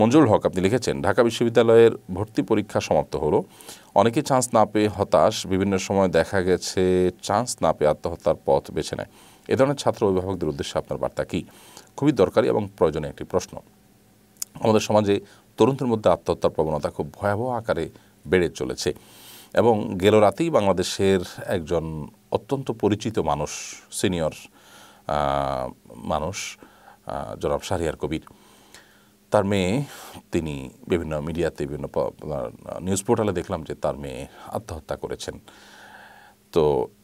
মঞ্জুরুল হক আপনি লিখেছেন ঢাকা বিশ্ববিদ্যালয়ের ভর্তি পরীক্ষা সমাপ্ত হলো অনেকে চান্স না পেয়ে হতাশ বিভিন্ন সময় দেখা গেছে চান্স না পেয়ে আত্মহত্যার পথ বেছে নেয় এ ধরনের ছাত্র অভিভাবকদের উদ্দেশ্যে আপনার বার্তা কী খুবই দরকারি এবং প্রয়োজনীয় একটি প্রশ্ন আমাদের সমাজে তরুণদের মধ্যে আত্মহত্যার প্রবণতা খুব ভয়াবহ আকারে বেড়ে চলেছে এবং গেল রাতেই বাংলাদেশের একজন অত্যন্ত পরিচিত মানুষ সিনিয়র মানুষ জনাব শাহরিয়ার কবির তার মেয়ে তিনি বিভিন্ন মিডিয়াতে বিভিন্ন নিউজ পোর্টালে দেখলাম যে তার মেয়ে আত্মহত্যা করেছেন তো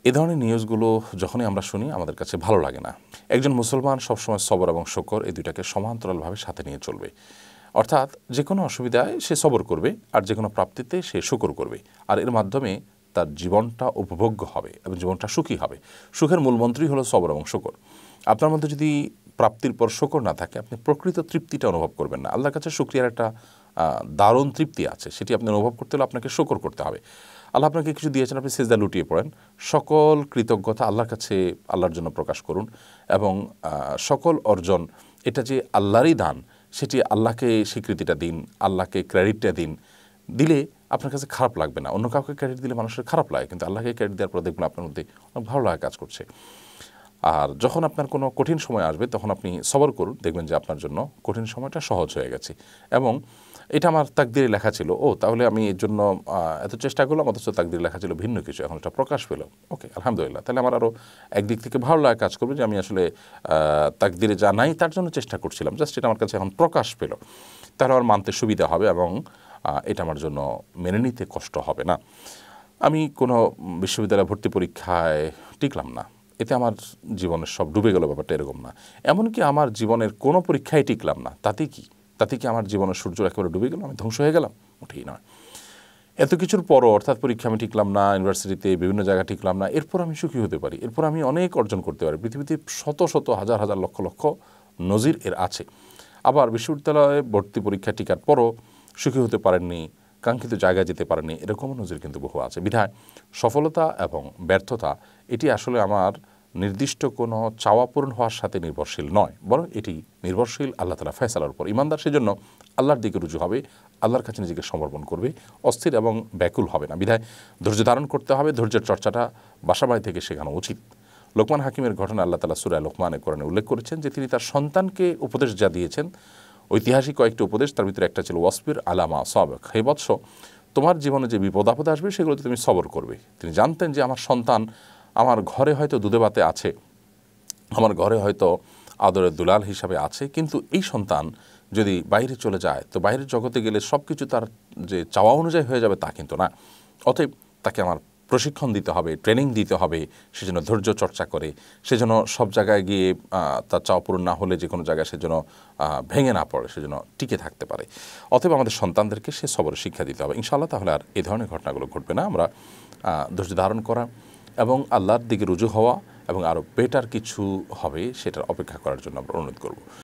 এ ধরনের নিউজগুলো যখনই আমরা শুনি আমাদের কাছে ভালো লাগে না একজন মুসলমান সবসময় সবর এবং শকর এই দুইটাকে সমান্তরালভাবে সাথে নিয়ে চলবে অর্থাৎ যে কোনো অসুবিধায় সে সবর করবে আর যে কোনো প্রাপ্তিতে সে শকর করবে আর এর মাধ্যমে তার জীবনটা উপভোগ্য হবে এবং জীবনটা সুখী হবে সুখের মূলমন্ত্রী হলো সবর এবং শকর আপনার মধ্যে যদি প্রাপ্তির পর শকর না থাকে আপনি প্রকৃত তৃপ্তিটা অনুভব করবেন না আল্লাহর কাছে শুক্রিয়ার একটা দারুণ তৃপ্তি আছে সেটি আপনি অনুভব করতে হলে আপনাকে শকর করতে হবে আল্লাহ আপনাকে কিছু দিয়েছেন আপনি সেজদা লুটিয়ে পড়েন সকল কৃতজ্ঞতা আল্লাহর কাছে আল্লাহর জন্য প্রকাশ করুন এবং সকল অর্জন এটা যে আল্লাহরই দান সেটি আল্লাহকে স্বীকৃতিটা দিন আল্লাহকে ক্রেডিটটা দিন দিলে আপনার কাছে খারাপ লাগবে না অন্য কাউকে ক্রেডিট দিলে মানুষের খারাপ লাগে কিন্তু আল্লাহকে ক্রেডিট দেওয়ার পর দেখবেন আপনার মধ্যে অনেক ভালো লাগা কাজ করছে আর যখন আপনার কোনো কঠিন সময় আসবে তখন আপনি সবর করুন দেখবেন যে আপনার জন্য কঠিন সময়টা সহজ হয়ে গেছে এবং এটা আমার তাকদিরে লেখা ছিল ও তাহলে আমি এর জন্য এত চেষ্টা করলাম অথচ তাকদিরে লেখা ছিল ভিন্ন কিছু এখন এটা প্রকাশ পেল ওকে আলহামদুলিল্লাহ তাহলে আমার আরও একদিক থেকে ভালো লাগা কাজ করবে যে আমি আসলে তাকদিরে যা নাই তার জন্য চেষ্টা করছিলাম জাস্ট এটা আমার কাছে এখন প্রকাশ পেল তাহলে আমার মানতে সুবিধা হবে এবং এটা আমার জন্য মেনে নিতে কষ্ট হবে না আমি কোনো বিশ্ববিদ্যালয় ভর্তি পরীক্ষায় টিকলাম না এতে আমার জীবনের সব ডুবে গেল ব্যাপারটা এরকম না এমনকি আমার জীবনের কোনো পরীক্ষায় টিকলাম না তাতে কি তাতে কি আমার জীবনের সূর্য একেবারে ডুবে গেল আমি ধ্বংস হয়ে গেলাম ওঠেই নয় এত কিছুর পরও অর্থাৎ পরীক্ষা আমি টিকলাম না ইউনিভার্সিটিতে বিভিন্ন জায়গায় টিকলাম না এরপর আমি সুখী হতে পারি এরপর আমি অনেক অর্জন করতে পারি পৃথিবীতে শত শত হাজার হাজার লক্ষ লক্ষ নজির এর আছে আবার বিশ্ববিদ্যালয়ে ভর্তি পরীক্ষা টিকার পরও সুখী হতে পারেননি কাঙ্ক্ষিত জায়গায় যেতে পারেনি এরকমও নজির কিন্তু বহু আছে বিধায় সফলতা এবং ব্যর্থতা এটি আসলে আমার নির্দিষ্ট কোনো চাওয়া পূরণ হওয়ার সাথে নির্ভরশীল নয় বরং এটি নির্ভরশীল আল্লাহ তালা ফয়সালার উপর ইমানদার জন্য আল্লাহর দিকে রুজু হবে আল্লাহর কাছে নিজেকে সমর্পণ করবে অস্থির এবং ব্যাকুল হবে না বিধায় ধৈর্য ধারণ করতে হবে ধৈর্যের চর্চাটা বাসাবাড়ি থেকে শেখানো উচিত লোকমান হাকিমের ঘটনা আল্লাহ তালা সুরায় লোকমানের কোরআনে উল্লেখ করেছেন যে তিনি তার সন্তানকে উপদেশ যা দিয়েছেন ঐতিহাসিক কয়েকটি উপদেশ তার ভিতরে একটা ছিল ওয়াসফির আলামা সবক হে বৎস তোমার জীবনে যে বিপদ আপদ আসবে সেগুলোতে তুমি সবর করবে তিনি জানতেন যে আমার সন্তান আমার ঘরে হয়তো দুধে বাতে আছে আমার ঘরে হয়তো আদরের দুলাল হিসাবে আছে কিন্তু এই সন্তান যদি বাইরে চলে যায় তো বাইরের জগতে গেলে সব কিছু তার যে চাওয়া অনুযায়ী হয়ে যাবে তা কিন্তু না অতএব তাকে আমার প্রশিক্ষণ দিতে হবে ট্রেনিং দিতে হবে সেজন্য ধৈর্য চর্চা করে সেজন্য সব জায়গায় গিয়ে তার চাও পূরণ না হলে যে কোনো জায়গায় সেজন্য ভেঙে না পড়ে সেজন্য টিকে থাকতে পারে অতএব আমাদের সন্তানদেরকে সে সবর শিক্ষা দিতে হবে ইনশাল্লাহ তাহলে আর এ ধরনের ঘটনাগুলো ঘটবে না আমরা ধৈর্য ধারণ করা এবং আল্লাহর দিকে রুজু হওয়া এবং আরও বেটার কিছু হবে সেটার অপেক্ষা করার জন্য আমরা অনুরোধ করব